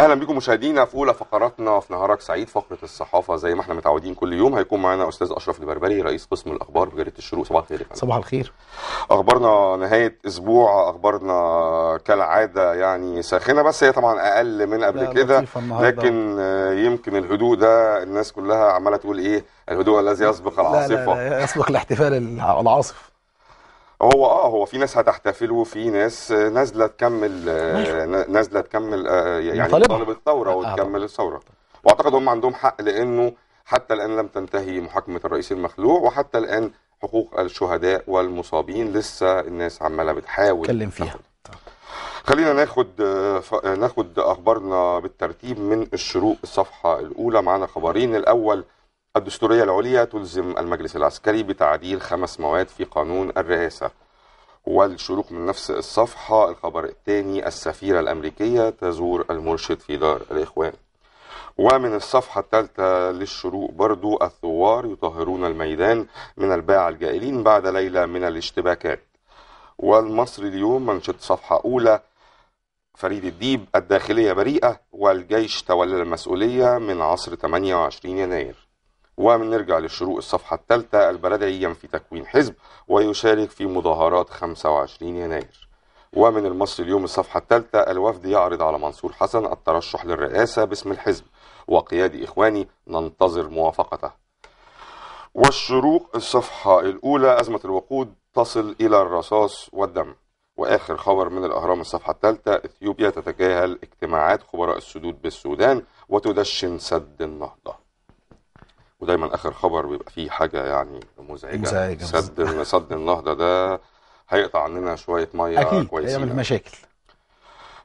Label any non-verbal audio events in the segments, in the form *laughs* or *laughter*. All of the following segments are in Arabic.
اهلا بكم مشاهدينا في اولى فقراتنا في نهارك سعيد فقره الصحافه زي ما احنا متعودين كل يوم هيكون معانا استاذ اشرف البربري رئيس قسم الاخبار بجريده الشروق صباح الخير صباح الخير اخبارنا نهايه اسبوع اخبارنا كالعاده يعني ساخنه بس هي طبعا اقل من قبل كده لكن آه، يمكن الهدوء ده الناس كلها عماله تقول ايه الهدوء الذي يسبق العاصفه لا لا, لا يسبق الاحتفال العاصف هو اه هو في ناس هتحتفل وفي ناس نازله تكمل آه، نازله تكمل آه، يعني طالب الثوره وتكمل الثوره واعتقد هم عندهم حق لانه حتى الان لم تنتهي محاكمه الرئيس المخلوع وحتى الان حقوق الشهداء والمصابين لسه الناس عماله بتحاول تتكلم فيها خلينا ناخد آه، ناخد اخبارنا بالترتيب من الشروق الصفحه الاولى معانا خبرين الاول الدستورية العليا تلزم المجلس العسكري بتعديل خمس مواد في قانون الرئاسة والشروق من نفس الصفحة الخبر الثاني السفيرة الأمريكية تزور المرشد في دار الإخوان ومن الصفحة الثالثة للشروق برضو الثوار يطهرون الميدان من الباع الجائلين بعد ليلة من الاشتباكات والمصري اليوم منشط صفحة أولى فريد الديب الداخلية بريئة والجيش تولى المسؤولية من عصر 28 يناير ومنرجع للشروق الصفحة الثالثة البرادعي ينفي تكوين حزب ويشارك في مظاهرات 25 يناير ومن المصري اليوم الصفحة الثالثة الوفد يعرض على منصور حسن الترشح للرئاسة باسم الحزب وقيادي إخواني ننتظر موافقته والشروق الصفحة الأولى أزمة الوقود تصل إلى الرصاص والدم وآخر خبر من الأهرام الصفحة الثالثة إثيوبيا تتجاهل اجتماعات خبراء السدود بالسودان وتدشن سد النهضة ودايما اخر خبر بيبقى فيه حاجه يعني مزعجه, مزعجة سد سد النهضه ده هيقطع عننا شويه ميه اكيد كويسه هيعمل يعني. مشاكل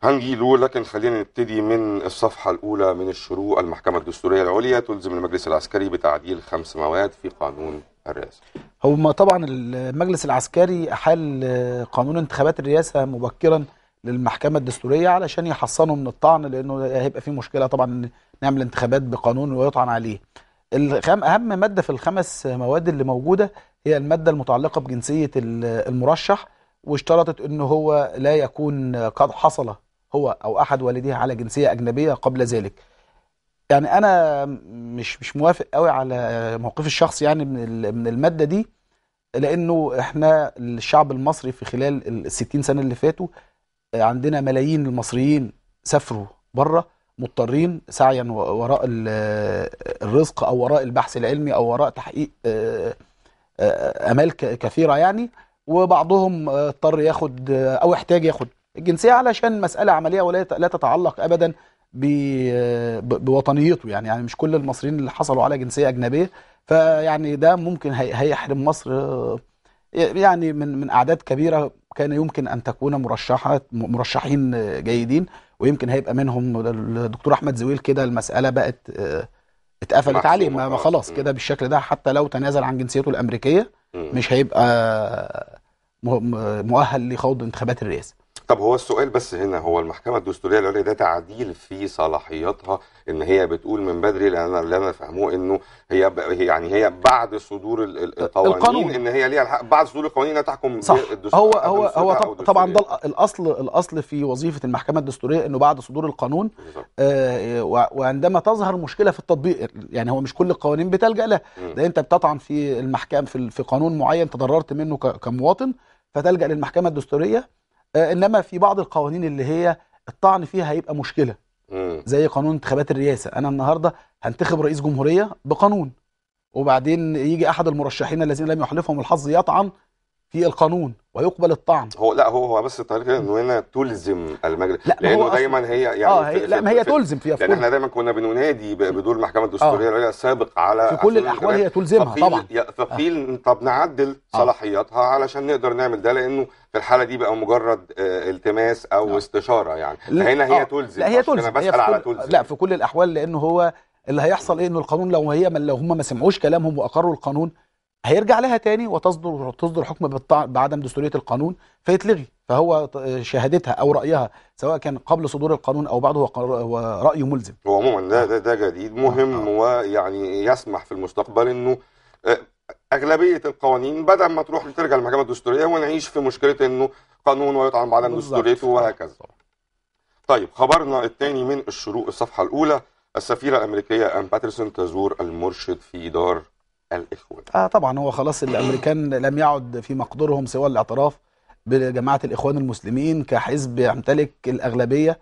هنجي له لكن خلينا نبتدي من الصفحة الأولى من الشروق المحكمة الدستورية العليا تلزم المجلس العسكري بتعديل خمس مواد في قانون الرئاسة هو طبعا المجلس العسكري أحال قانون انتخابات الرئاسة مبكرا للمحكمة الدستورية علشان يحصنه من الطعن لأنه هيبقى فيه مشكلة طبعا نعمل انتخابات بقانون ويطعن عليه الخام اهم ماده في الخمس مواد اللي موجوده هي الماده المتعلقه بجنسيه المرشح واشترطت ان هو لا يكون قد حصل هو او احد والديه على جنسيه اجنبيه قبل ذلك يعني انا مش مش موافق قوي على موقف الشخص يعني من من الماده دي لانه احنا الشعب المصري في خلال ال 60 سنه اللي فاتوا عندنا ملايين المصريين سافروا بره مضطرين سعيا وراء الرزق او وراء البحث العلمي او وراء تحقيق آه، آه، امال كثيره يعني وبعضهم آه، اضطر ياخد او احتاج ياخد الجنسيه علشان مساله عمليه ولا لا تتعلق ابدا بوطنيته يعني يعني مش كل المصريين اللي حصلوا على جنسيه اجنبيه فيعني ده ممكن هيحرم مصر يعني من من اعداد كبيره كان يمكن ان تكون مرشحات مرشحين جيدين ويمكن هيبقى منهم الدكتور احمد زويل كده المساله بقت آه، اتقفلت عليه ما خلاص كده بالشكل ده حتى لو تنازل عن جنسيته الامريكيه مش هيبقى آه، مؤهل لخوض انتخابات الرئاسه طب هو السؤال بس هنا هو المحكمه الدستوريه العليا ده تعديل في صلاحياتها ان هي بتقول من بدري لان اللي انا فهموه انه هي يعني هي بعد صدور القوانين القانون. ان هي ليها الحق بعد صدور القوانين تحكم صح الدستور هو هو هو طب طبعا ده الاصل الاصل في وظيفه المحكمه الدستوريه انه بعد صدور القانون آه, آه، وعندما تظهر مشكله في التطبيق يعني هو مش كل القوانين بتلجا لها ده انت بتطعن في المحكمه في قانون معين تضررت منه كمواطن فتلجا للمحكمه الدستوريه آه، انما في بعض القوانين اللي هي الطعن فيها هيبقى مشكله زي قانون انتخابات الرئاسه انا النهارده هنتخب رئيس جمهوريه بقانون وبعدين يجي احد المرشحين الذين لم يحلفهم الحظ يطعن في القانون ويقبل الطعن هو لا هو هو بس الطريقه انه هنا تلزم المجلس لا لانه دايما هي يعني آه هي لا ما هي تلزم في يعني احنا دايما كنا بننادي بدور المحكمه الدستوريه العليا آه. السابق على في كل الاحوال هي تلزمها طبعا فقيل آه طب نعدل آه صلاحياتها علشان نقدر نعمل ده لانه في الحاله دي بقى مجرد آه، التماس او آه استشاره يعني فهنا هي آه تلزم لا هي تلزم انا بسال على تلزم لا في كل الاحوال لانه هو اللي هيحصل ايه انه القانون لو هي لو هم ما سمعوش كلامهم واقروا القانون هيرجع لها تاني وتصدر تصدر حكم بعدم دستوريه القانون فيتلغي فهو شهادتها او رايها سواء كان قبل صدور القانون او بعده هو راي ملزم. هو عموما ده ده, ده جديد مهم آه. ويعني يسمح في المستقبل انه آه، اغلبيه القوانين بدل ما تروح ترجع للمحكمه الدستوريه ونعيش في مشكله انه قانون ويطعن بعدم دستوريته وهكذا. طيب خبرنا الثاني من الشروق الصفحه الاولى السفيره الامريكيه ام باترسون تزور المرشد في دار الاخوان اه طبعا هو خلاص الامريكان لم يعد في مقدورهم سوى الاعتراف بجماعه الاخوان المسلمين كحزب يمتلك الاغلبيه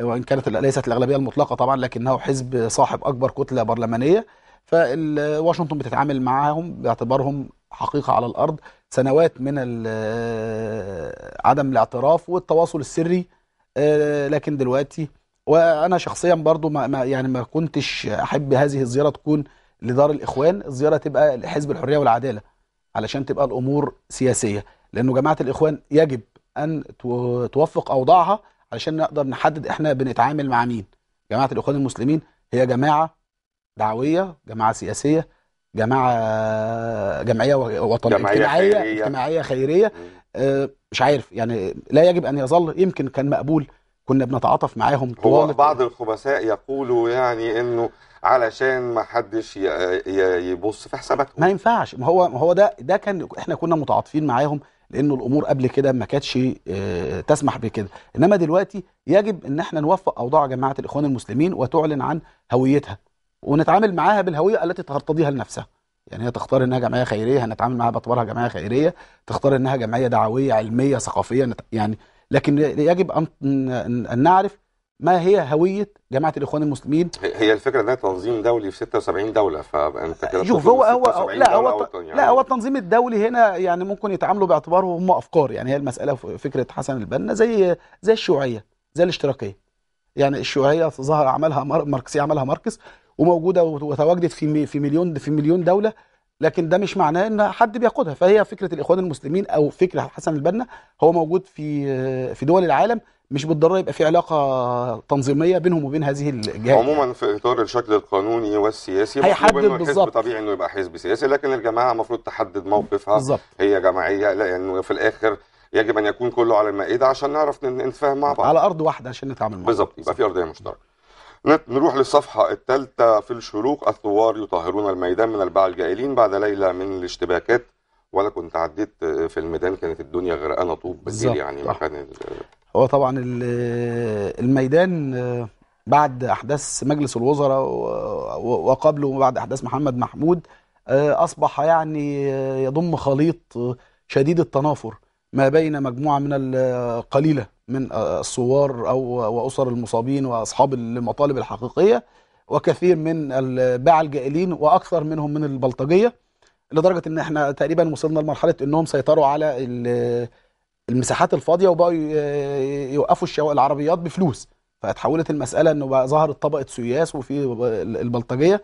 وان كانت ليست الاغلبيه المطلقه طبعا لكنه حزب صاحب اكبر كتله برلمانيه فواشنطن بتتعامل معاهم باعتبارهم حقيقه على الارض سنوات من عدم الاعتراف والتواصل السري آه، لكن دلوقتي وانا شخصيا برضو ما يعني ما كنتش احب هذه الزياره تكون لدار الإخوان الزيارة تبقى لحزب الحرية والعدالة علشان تبقى الأمور سياسية لأنه جماعة الإخوان يجب أن توفق أوضاعها علشان نقدر نحدد إحنا بنتعامل مع مين جماعة الإخوان المسلمين هي جماعة دعوية جماعة سياسية جماعة جمعية وطنية اجتماعية خيرية. اجتماعية خيرية آه، مش عارف يعني لا يجب أن يظل يمكن كان مقبول كنا بنتعاطف معاهم طوال هو بعض الخبثاء يقولوا يعني انه علشان ما حدش يبص في حساباتهم ما ينفعش ما هو ما هو ده ده كان احنا كنا متعاطفين معاهم لانه الامور قبل كده ما كانتش آه، تسمح بكده انما دلوقتي يجب ان احنا نوفق اوضاع جماعه الاخوان المسلمين وتعلن عن هويتها ونتعامل معاها بالهويه التي ترتضيها لنفسها يعني هي تختار انها جمعيه خيريه هنتعامل معاها باعتبارها جمعيه خيريه تختار انها جمعيه دعويه علميه ثقافيه يعني لكن يجب ان نعرف ما هي هويه جماعه الاخوان المسلمين هي الفكره انها تنظيم دولي في 76 دوله فانت كده شوف هو هو لا هو يعني لا هو التنظيم الدولي هنا يعني ممكن يتعاملوا باعتباره هم افكار يعني هي المساله فكره حسن البنا زي زي الشيوعيه زي الاشتراكيه يعني الشيوعيه ظهر عملها ماركسيه عملها ماركس وموجوده وتواجدت في في مليون في مليون دوله لكن ده مش معناه ان حد بيقودها فهي فكره الاخوان المسلمين او فكره حسن البنا هو موجود في في دول العالم مش بالضروره يبقى في علاقه تنظيميه بينهم وبين هذه الجهات عموما في اطار الشكل القانوني والسياسي هيحدد بالظبط طبيعي انه يبقى حزب سياسي لكن الجماعه المفروض تحدد موقفها بالزبط. هي جماعيه لانه في الاخر يجب ان يكون كله على المائده عشان نعرف نتفاهم مع بعض على ارض واحده عشان نتعامل مع بعض بالظبط يبقى في ارضيه مشتركه نروح للصفحة الثالثة في الشروق الثوار يطهرون الميدان من الباع الجائلين بعد ليلة من الاشتباكات وأنا كنت عديت في الميدان كانت الدنيا غرقانة طوب بالليل يعني مكان هو طبعا الميدان آه، بعد احداث مجلس الوزراء وقبله وبعد احداث محمد محمود آه، اصبح يعني آه، يضم خليط شديد التنافر ما بين مجموعه من القليله من الثوار او واسر المصابين واصحاب المطالب الحقيقيه وكثير من الباع الجائلين واكثر منهم من البلطجيه لدرجه ان احنا تقريبا وصلنا لمرحله انهم سيطروا على المساحات الفاضيه وبقوا يوقفوا الشوارع العربيات بفلوس فاتحولت المساله انه بقى ظهرت طبقه سياس وفي البلطجيه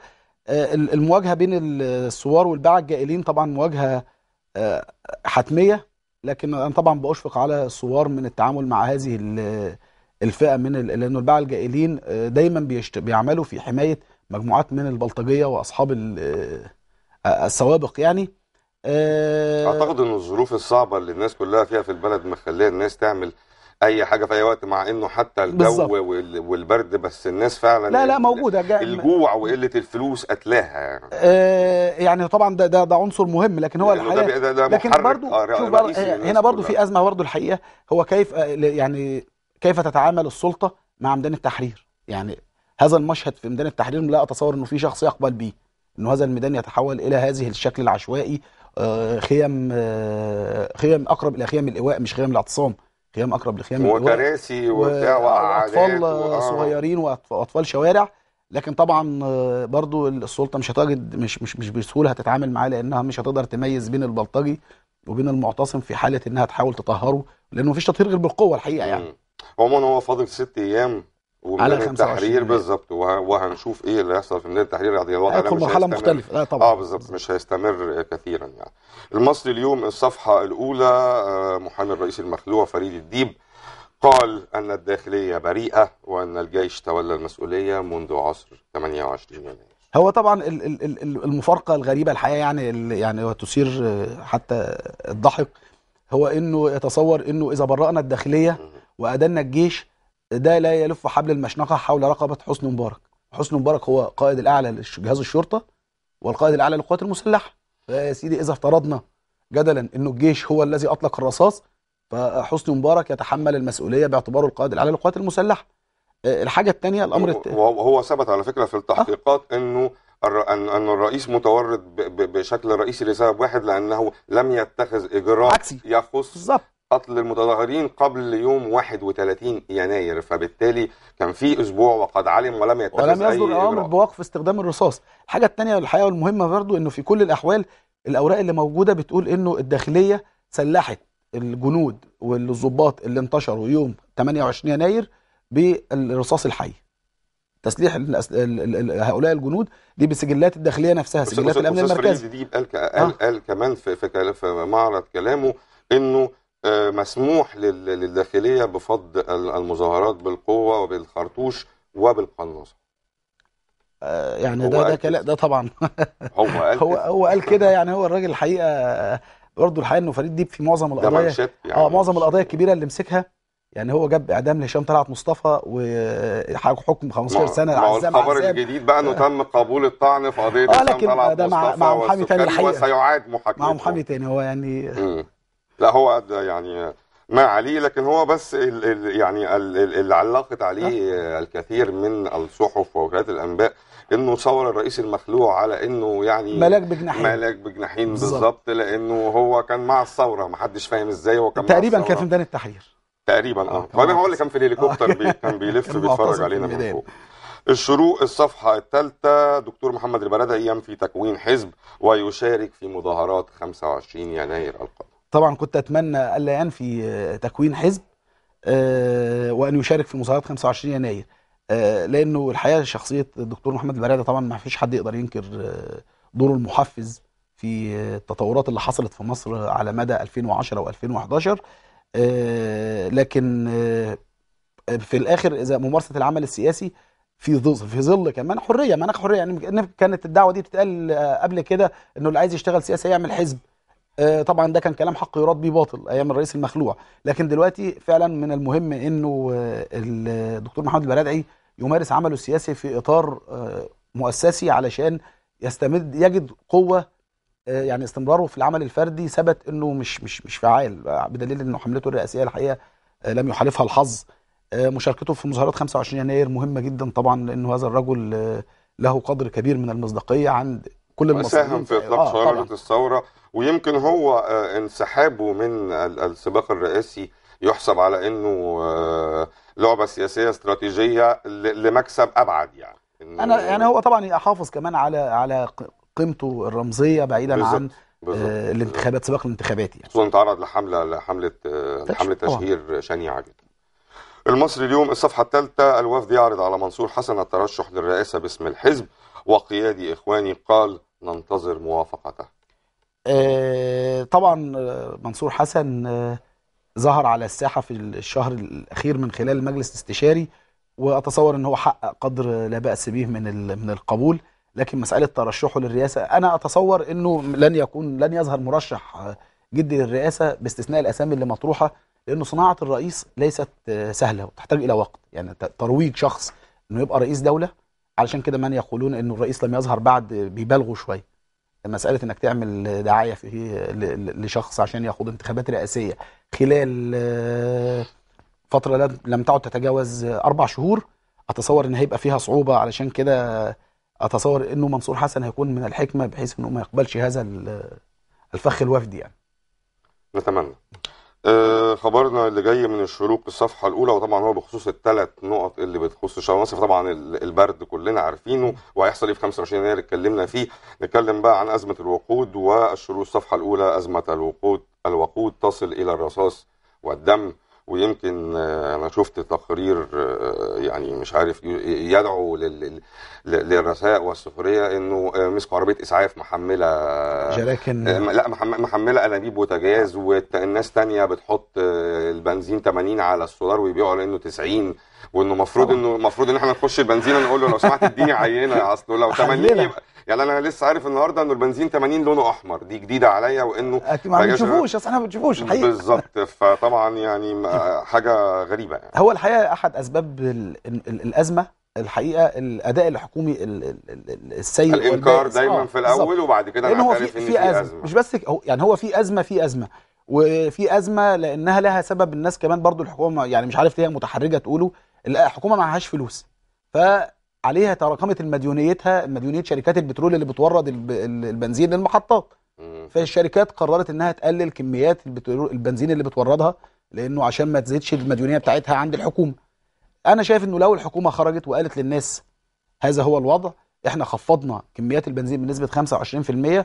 آه، المواجهه بين الثوار والباعه الجائلين طبعا مواجهه آه، حتميه لكن انا طبعا بشفق على الثوار من التعامل مع هذه الفئه من لانه الباعه الجائلين آه، دايما بيعملوا في حمايه مجموعات من البلطجيه واصحاب السوابق يعني آه، اعتقد ان الظروف الصعبه اللي الناس كلها فيها في البلد مخليه الناس تعمل اي حاجه في اي وقت مع انه حتى الجو بالزبط. والبرد بس الناس فعلا لا لا موجوده جا... الجوع وقله الفلوس قتلاها يعني آه يعني طبعا ده ده, ده عنصر مهم لكن هو الحقيقه ده ده ده لكن برضو آه هنا برضو في ازمه برضو الحقيقه هو كيف آه، يعني كيف تتعامل السلطه مع ميدان التحرير يعني هذا المشهد في ميدان التحرير لا اتصور انه في شخص يقبل بيه انه هذا الميدان يتحول الى هذه الشكل العشوائي آه، خيام آه، خيام اقرب الى خيام الايواء مش خيام الاعتصام خيام اقرب لخيام الايواء وكراسي وبتاع آه، واطفال صغيرين واطفال شوارع لكن طبعا برضو السلطه مش هتجد مش مش مش بسهوله هتتعامل معاه لانها مش هتقدر تميز بين البلطجي وبين المعتصم في حاله انها تحاول تطهره لانه مفيش تطهير غير بالقوه الحقيقه يعني عموما هو فاضل ست ايام على 25 التحرير بالظبط وهنشوف ايه اللي هيحصل في النادي التحرير يعني الوضع ده مش مرحله مختلفه لا آه، طبعا اه بالظبط مش هيستمر كثيرا يعني المصري اليوم الصفحه الاولى آه، محامي الرئيس المخلوع فريد الديب قال ان الداخليه بريئه وان الجيش تولى المسؤوليه منذ عصر 28 يناير هو طبعا المفارقه الغريبه الحقيقه يعني يعني وتثير آه، حتى الضحك هو انه يتصور انه اذا برأنا الداخليه وادنا الجيش ده لا يلف حبل المشنقة حول رقبة حسني مبارك حسني مبارك هو قائد الأعلى لجهاز الشرطة والقائد الأعلى للقوات المسلحة فيا سيدي إذا افترضنا جدلا أنه الجيش هو الذي أطلق الرصاص فحسني مبارك يتحمل المسؤولية باعتباره القائد الأعلى للقوات المسلحة آه، الحاجة الثانية الأمر الت... وهو ثبت على فكرة في التحقيقات أه؟ أنه ان الرئيس متورط بشكل رئيسي لسبب واحد لانه لم يتخذ اجراء عكسي يخص بالظبط قتل المتظاهرين قبل يوم 31 يناير فبالتالي كان في اسبوع وقد علم ولم يتخذ ولم يصدر امر بوقف استخدام الرصاص الحاجه الثانيه الحقيقه والمهمه برضو انه في كل الاحوال الاوراق اللي موجوده بتقول انه الداخليه سلحت الجنود والظباط اللي انتشروا يوم 28 يناير بالرصاص الحي تسليح هؤلاء الجنود دي بسجلات الداخليه نفسها سجلات الامن المركزي دي آه. قال قال كمان في, في معرض كلامه انه آه، مسموح للداخلية بفض المظاهرات بالقوة وبالخرطوش وبالقناصة آه، يعني ده ده كلام ده طبعا *laughs* هو قال هو هو قال كده يعني هو الراجل الحقيقه آه، برضه الحقيقه انه فريد ديب في معظم القضايا يعني اه معظم القضايا الكبيره اللي مسكها يعني هو جاب اعدام لهشام طلعت مصطفى وحكم 15 سنه عزام الخبر الجديد بقى انه تم قبول الطعن في قضيه هشام طلعت مصطفى مع محامي تاني الحقيقه وسيعاد محاكمته مع محامي تاني هو يعني م. لا هو يعني ما عليه لكن هو بس الـ الـ يعني اللي علقت عليه الكثير من الصحف ووكالات الانباء انه صور الرئيس المخلوع على انه يعني ملاك بجناحين ملاك بجناحين بالظبط لانه هو كان مع الثوره ما حدش فاهم ازاي هو كان تقريبا كان في ميدان التحرير تقريبا اه هو هو اللي كان في الهليكوبتر بي كان بيلف بيتفرج علينا من فوق الشروق الصفحة الثالثة دكتور محمد البلدعي ينفي تكوين حزب ويشارك في مظاهرات 25 يناير القادم طبعا كنت أتمنى ألا ينفي آه، تكوين حزب آه، وأن يشارك في مظاهرات 25 يناير آه، لأنه الحقيقة شخصية الدكتور محمد البرادة طبعا ما فيش حد يقدر ينكر دوره المحفز في التطورات اللي حصلت في مصر على مدى 2010 و2011 لكن في الاخر اذا ممارسه العمل السياسي في ظل في ظل كمان حريه مناخ حريه يعني كانت الدعوه دي بتتقال قبل كده انه اللي عايز يشتغل سياسه يعمل حزب آه، طبعا ده كان كلام حق يراد به باطل ايام الرئيس المخلوع لكن دلوقتي فعلا من المهم انه آه، الدكتور محمد البرادعي يمارس عمله السياسي في اطار آه، مؤسسي علشان يستمد يجد قوه يعني استمراره في العمل الفردي ثبت انه مش مش مش فعال بدليل انه حملته الرئاسيه الحقيقه لم يحالفها الحظ مشاركته في مظاهرات 25 يناير مهمه جدا طبعا لانه هذا الرجل له قدر كبير من المصداقيه عند كل المصريين ساهم في اطلاق آه شراره الثوره ويمكن هو آه، انسحابه من السباق الرئاسي يحسب على انه آه، لعبه سياسيه استراتيجيه لمكسب ابعد يعني انا يعني هو طبعا يحافظ كمان على على قيمته الرمزيه بعيدا بالزبط. عن بالزبط. آه، الانتخابات سباق الانتخابات يعني خصوصا تعرض لحمله لحمله حمله تشهير شنيعه جدا المصري اليوم الصفحه الثالثه الوفد يعرض على منصور حسن الترشح للرئاسه باسم الحزب وقيادي اخواني قال ننتظر موافقته آه، طبعا آه، منصور حسن آه، ظهر على الساحة في الشهر الأخير من خلال مجلس استشاري وأتصور أنه حقق قدر لا بأس به من من القبول لكن مسألة ترشحه للرئاسة أنا أتصور أنه لن يكون لن يظهر مرشح جدي للرئاسة باستثناء الأسامي اللي مطروحة لأنه صناعة الرئيس ليست سهلة وتحتاج إلى وقت يعني ترويج شخص أنه يبقى رئيس دولة علشان كده من يقولون أنه الرئيس لم يظهر بعد بيبالغوا شوية مساله انك تعمل دعايه في لشخص عشان ياخد انتخابات رئاسيه خلال آه، فتره لم تعد تتجاوز اربع شهور اتصور ان هيبقى فيها صعوبه علشان كده اتصور انه منصور حسن هيكون من الحكمه بحيث انه ما يقبلش هذا الفخ الوفد يعني نتمنى آه، خبرنا اللي جاي من الشروق الصفحه الاولى وطبعا هو بخصوص الثلاث نقط اللي بتخص شرم مصر طبعا البرد كلنا عارفينه وهيحصل ايه في 25 يناير اتكلمنا فيه نتكلم بقى عن ازمه الوقود والشروق الصفحه الاولى ازمه الوقود الوقود تصل الى الرصاص والدم ويمكن آه، انا شفت تقرير آه، يعني مش عارف يدعو للرثاء والسخريه انه آه، مسكوا عربيه اسعاف محمله لكن لا محمله انابيب بوتاجاز والناس تانية بتحط البنزين 80 على السولار ويبيعوا لانه 90 وانه المفروض انه المفروض ان احنا نخش البنزينه نقول له لو سمحت اديني عينه اصله لو 80 يبقى يعني انا لسه عارف النهارده انه البنزين 80 لونه احمر دي جديده عليا وانه ما بنشوفوش اصل احنا ما بنشوفوش الحقيقه بالظبط فطبعا يعني حاجه غريبه يعني. هو الحقيقه احد اسباب الـ الـ الازمه الحقيقه الاداء الحكومي السيء الانكار آه، دايما آه في الاول بالزبط. وبعد كده لان هو في, في, في أزمة. ازمه مش بس هو يعني هو في ازمه في ازمه وفي ازمه لانها لها سبب الناس كمان برضو الحكومه يعني مش عارف ليه متحرجه تقوله الحكومه معهاش فلوس ف عليها تراكمت مديونيتها مديونيه شركات البترول اللي بتورد البنزين للمحطات فالشركات قررت انها تقلل كميات البترول البنزين اللي بتوردها لانه عشان ما تزيدش المديونيه بتاعتها عند الحكومه انا شايف انه لو الحكومه خرجت وقالت للناس هذا هو الوضع احنا خفضنا كميات البنزين بنسبه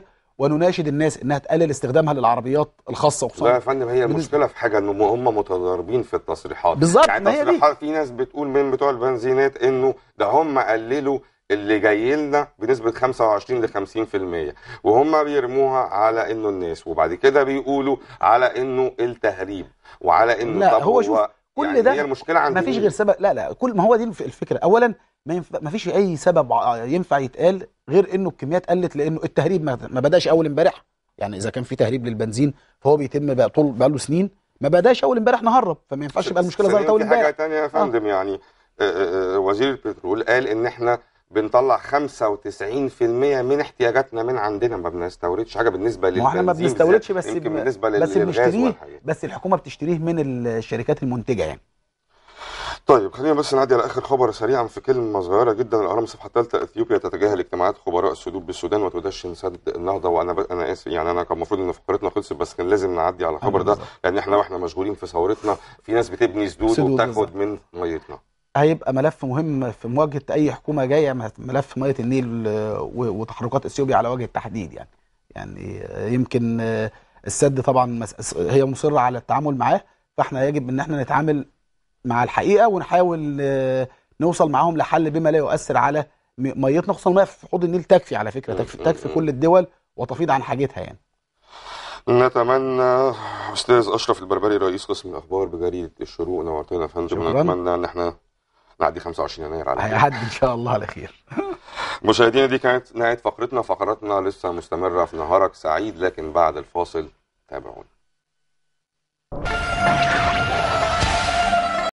25% ونناشد الناس انها تقلل استخدامها للعربيات الخاصه وخصوصا لا يا فندم هي المشكله في حاجه ان هم متضاربين في التصريحات بالظبط يعني تصريحات في ناس بتقول من بتوع البنزينات انه ده هم قللوا اللي جاي لنا بنسبه 25 ل 50% وهم بيرموها على انه الناس وبعد كده بيقولوا على انه التهريب وعلى انه لا طب هو, شوف هو كل يعني ده هي المشكله عندنا مفيش غير سبب لا لا كل ما هو دي الفكره اولا ما, ينف... ما فيش اي سبب ينفع يتقال غير انه الكميات قلت لانه التهريب ما, ما بداش اول امبارح يعني اذا كان في تهريب للبنزين فهو بيتم بقى طول بقى له سنين ما بداش اول امبارح نهرب فما ينفعش يبقى المشكله ظهرت اول امبارح حاجه ثانيه يا فندم آه. يعني آه، آه، آه، وزير البترول قال ان احنا بنطلع 95% من احتياجاتنا من عندنا ما بنستوردش حاجه بالنسبه للبنزين احنا ما بنستوردش بس بالنسبه بس بنشتريه بس الحكومه بتشتريه من الشركات المنتجه يعني طيب خلينا بس نعدي على اخر خبر سريعا في كلمه صغيره جدا الاهرام الصفحه الثالثه اثيوبيا تتجاهل اجتماعات خبراء السدود بالسودان وتدشن سد النهضه وانا ب... انا اسف يعني انا كان المفروض ان فقرتنا خلصت بس كان لازم نعدي على الخبر أيوة ده لان احنا واحنا مشغولين في ثورتنا في ناس بتبني سدود وبتاخد من ميتنا هيبقى ملف مهم في مواجهه اي حكومه جايه ملف ميه النيل وتحركات اثيوبيا على وجه التحديد يعني يعني يمكن السد طبعا هي مصره على التعامل معاه فاحنا يجب ان احنا نتعامل مع الحقيقه ونحاول آه، نوصل معاهم لحل بما لا يؤثر على ميتنا خصوصا الميه في حوض النيل تكفي على فكره تكفي تكفي كل الدول وتفيض عن حاجتها يعني نتمنى استاذ اشرف البربري رئيس قسم الاخبار بجريده الشروق نورتنا يا فندم نتمنى ان احنا نعدي 25 يناير على خير هيعدي ان شاء الله على خير *laughs* مشاهدينا دي كانت نهايه فقرتنا فقراتنا لسه مستمره في نهارك سعيد لكن بعد الفاصل تابعونا